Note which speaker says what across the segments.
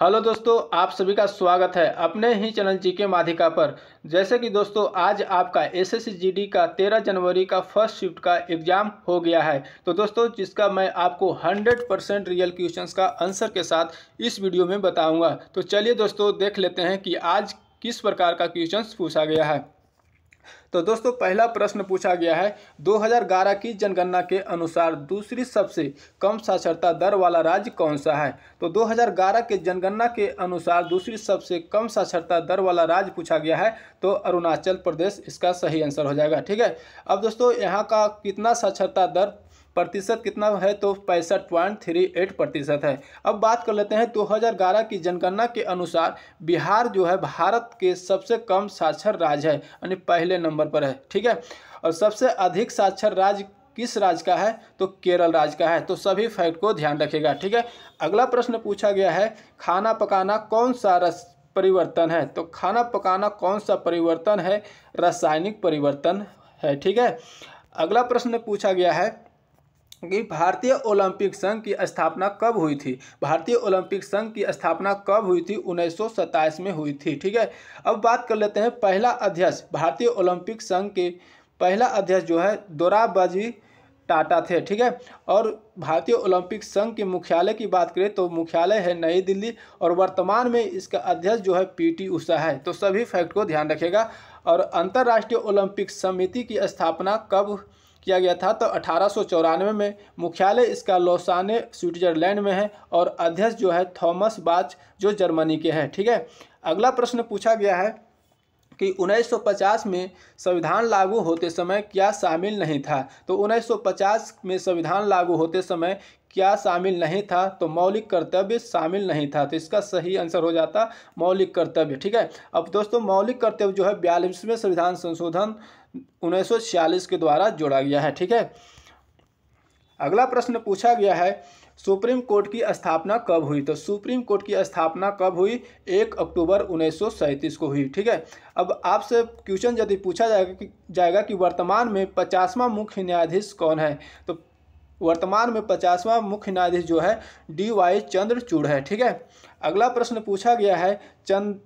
Speaker 1: hello दोस्तों आप सभी का स्वागत है अपने ही चैनल जी के माधिका पर जैसे कि दोस्तों आज आपका एसएससी जीडी का 13 जनवरी का फर्स्ट शिफ्ट का एग्ज़ाम हो गया है तो दोस्तों जिसका मैं आपको 100 परसेंट रियल क्वेश्चंस का आंसर के साथ इस वीडियो में बताऊंगा तो चलिए दोस्तों देख लेते हैं कि आज किस प्रकार का क्वेश्चन पूछा गया है तो दोस्तों पहला प्रश्न पूछा गया है 2011 की जनगणना के अनुसार दूसरी सबसे कम साक्षरता दर वाला राज्य कौन सा है तो 2011 के जनगणना के अनुसार दूसरी सबसे कम साक्षरता दर वाला राज्य पूछा गया है तो अरुणाचल प्रदेश इसका सही आंसर हो जाएगा ठीक है अब दोस्तों यहाँ का कितना साक्षरता दर प्रतिशत कितना है तो पैंसठ पॉइंट थ्री एट प्रतिशत है अब बात कर लेते हैं 2011 की जनगणना के अनुसार बिहार जो है भारत के सबसे कम साक्षर राज्य है यानी पहले नंबर पर है ठीक है और सबसे अधिक साक्षर राज्य किस राज्य का है तो केरल राज्य का है तो सभी फैक्ट को ध्यान रखेगा ठीक है अगला प्रश्न पूछा गया है खाना पकाना कौन सा रस परिवर्तन है तो खाना पकाना कौन सा परिवर्तन है रासायनिक परिवर्तन है ठीक है अगला प्रश्न पूछा गया है कि भारतीय ओलंपिक संघ की स्थापना कब हुई थी भारतीय ओलंपिक संघ की स्थापना कब हुई थी उन्नीस में हुई थी ठीक है अब बात कर लेते हैं पहला अध्यक्ष भारतीय ओलंपिक संघ के पहला अध्यक्ष जो है दोराबाजी टाटा थे ठीक है और भारतीय ओलंपिक संघ के मुख्यालय की बात करें तो मुख्यालय है नई दिल्ली और वर्तमान में इसका अध्यक्ष जो है पीटी उषा है तो सभी फैक्ट को ध्यान रखेगा और अंतर्राष्ट्रीय ओलंपिक समिति की स्थापना कब किया गया था तो अठारह में मुख्यालय इसका लोसाने स्विट्जरलैंड में है और अध्यक्ष जो है थॉमस बाच जो जर्मनी के हैं ठीक है अगला प्रश्न पूछा गया है कि 1950 में संविधान लागू होते समय क्या शामिल नहीं था तो 1950 में संविधान लागू होते समय क्या शामिल नहीं था तो मौलिक कर्तव्य शामिल नहीं था तो इसका सही आंसर हो जाता मौलिक कर्तव्य ठीक है अब दोस्तों मौलिक कर्तव्य जो है बयालीसवें संविधान संशोधन उन्नीस के द्वारा जोड़ा गया है ठीक है अगला प्रश्न पूछा गया है सुप्रीम कोर्ट की स्थापना कब हुई तो सुप्रीम कोर्ट की स्थापना कब हुई एक अक्टूबर उन्नीस को हुई ठीक है अब आपसे क्वेश्चन यदि पूछा जाएगा कि जाएगा कि वर्तमान में पचासवां मुख्य न्यायाधीश कौन है तो वर्तमान में पचासवां मुख्य न्यायाधीश जो है डी वाई चंद्रचूड़ है ठीक है अगला प्रश्न पूछा गया है चंद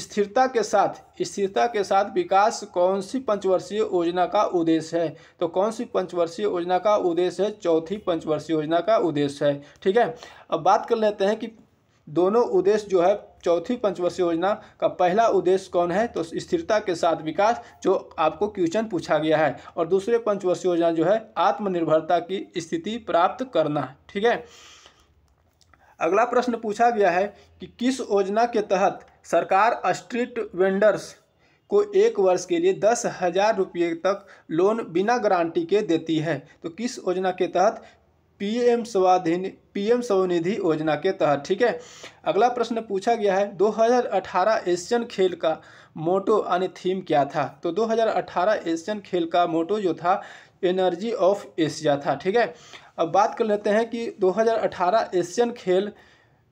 Speaker 1: स्थिरता के साथ स्थिरता के साथ विकास कौन सी पंचवर्षीय योजना का उद्देश्य है तो कौन सी पंचवर्षीय योजना का उद्देश्य है चौथी पंचवर्षीय योजना का उद्देश्य है ठीक है अब बात कर लेते हैं कि दोनों उद्देश्य जो है चौथी पंचवर्षीय योजना का पहला उद्देश्य कौन है तो स्थिरता के साथ विकास जो आपको क्वेश्चन पूछा गया है और दूसरे पंचवर्षीय योजना जो है आत्मनिर्भरता की स्थिति प्राप्त करना ठीक है अगला प्रश्न पूछा गया है कि किस योजना के तहत सरकार स्ट्रीट वेंडर्स को एक वर्ष के लिए दस हजार रुपये तक लोन बिना गारंटी के देती है तो किस योजना के तहत पीएम स्वाधीन पीएम स्वनिधि योजना के तहत ठीक है अगला प्रश्न पूछा गया है 2018 एशियन खेल का मोटो यानी थीम क्या था तो 2018 एशियन खेल का मोटो जो था एनर्जी ऑफ एशिया था ठीक है अब बात कर लेते हैं कि 2018 एशियन खेल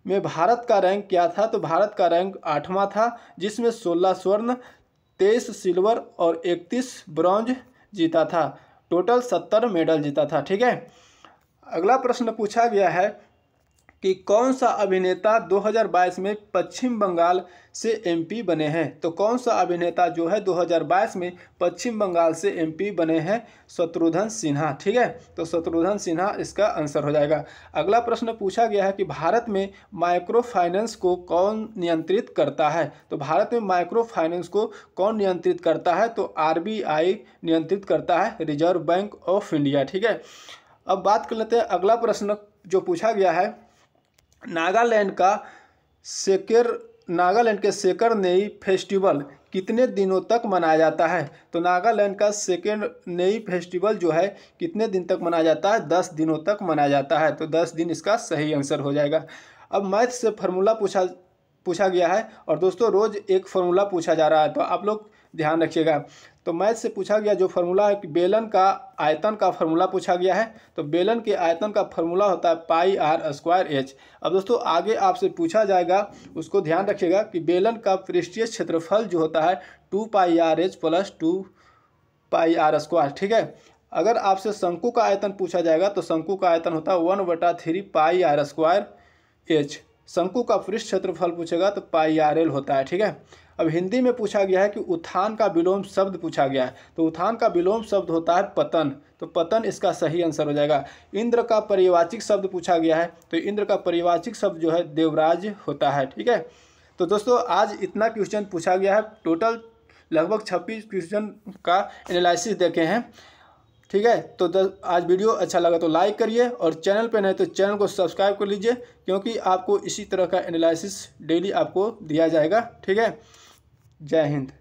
Speaker 1: में भारत का रैंक क्या था तो भारत का रैंक आठवां था जिसमें सोलह स्वर्ण तेईस सिल्वर और इकतीस ब्रॉन्ज जीता था टोटल सत्तर मेडल जीता था ठीक है अगला प्रश्न पूछा गया है कि कौन सा अभिनेता 2022 में पश्चिम बंगाल से एमपी बने हैं तो कौन सा अभिनेता जो है 2022 में पश्चिम बंगाल से एमपी बने हैं शत्रुघ्न सिन्हा ठीक है तो शत्रुघ्न सिन्हा इसका आंसर हो जाएगा अगला प्रश्न पूछा गया है कि भारत में माइक्रो फाइनेंस को कौन नियंत्रित करता है तो भारत में माइक्रो फाइनेंस को कौन नियंत्रित करता है तो आर नियंत्रित करता है रिजर्व बैंक ऑफ इंडिया ठीक है अब बात कर लेते हैं अगला प्रश्न जो पूछा गया है नागालैंड का सेकर नागालैंड के सेकर नई फेस्टिवल कितने दिनों तक मनाया जाता है तो नागालैंड का सेकेंड नई फेस्टिवल जो है कितने दिन तक मनाया जाता है दस दिनों तक मनाया जाता है तो दस दिन इसका सही आंसर हो जाएगा अब मैथ से फार्मूला पूछा पूछा गया है और दोस्तों रोज़ एक फार्मूला पूछा जा रहा है तो आप लोग ध्यान रखिएगा तो मैथ से पूछा गया जो फार्मूला है कि बेलन का आयतन का फार्मूला पूछा गया है तो बेलन के आयतन का फार्मूला होता है पाई आर स्क्वायर एच अब दोस्तों आगे आपसे पूछा जाएगा उसको ध्यान रखिएगा कि बेलन का पृष्ठीय क्षेत्रफल जो होता है two pi R H plus two pi R square ठीक है अगर आपसे शंकु का आयतन पूछा जाएगा तो शंकु का आयतन होता है वन बटा three pi R square H शंकु का पृष्ठ क्षेत्रफल पूछेगा तो पाई आर एल होता है ठीक है अब हिंदी में पूछा गया है कि उत्थान का विलोम शब्द पूछा गया है तो उत्थान का विलोम शब्द होता है पतन तो पतन इसका सही आंसर हो जाएगा इंद्र का परिवाचिक शब्द पूछा गया है तो इंद्र का परिवाचिक शब्द जो है देवराज होता है ठीक है तो दोस्तों आज इतना क्वेश्चन पूछा गया है टोटल लगभग छब्बीस क्वेश्चन का एनालिसिस देखे हैं ठीक है तो आज वीडियो अच्छा लगा तो लाइक करिए और चैनल पर नहीं तो चैनल को सब्सक्राइब कर लीजिए क्योंकि आपको इसी तरह का एनालिसिस डेली आपको दिया जाएगा ठीक है जय हिंद